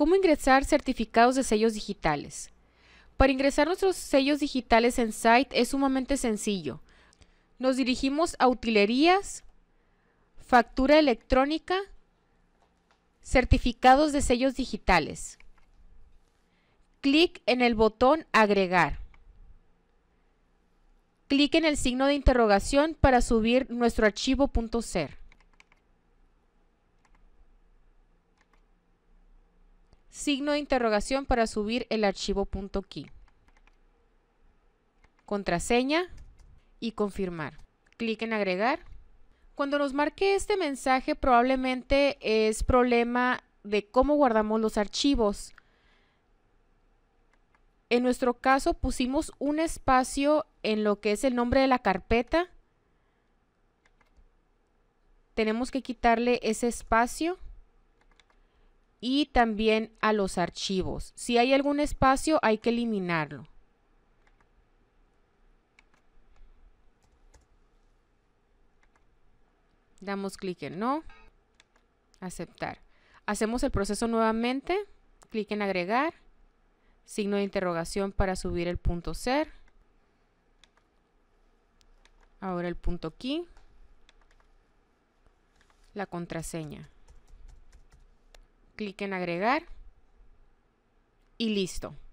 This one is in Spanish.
¿Cómo ingresar certificados de sellos digitales? Para ingresar nuestros sellos digitales en Site es sumamente sencillo. Nos dirigimos a utilerías, factura electrónica, certificados de sellos digitales. Clic en el botón agregar. Clic en el signo de interrogación para subir nuestro archivo .ser. signo de interrogación para subir el archivo .key. Contraseña y confirmar. Clic en agregar. Cuando nos marque este mensaje probablemente es problema de cómo guardamos los archivos. En nuestro caso pusimos un espacio en lo que es el nombre de la carpeta. Tenemos que quitarle ese espacio y también a los archivos. Si hay algún espacio hay que eliminarlo. Damos clic en no, aceptar. Hacemos el proceso nuevamente, clic en agregar, signo de interrogación para subir el punto ser, ahora el punto key, la contraseña clic en agregar y listo.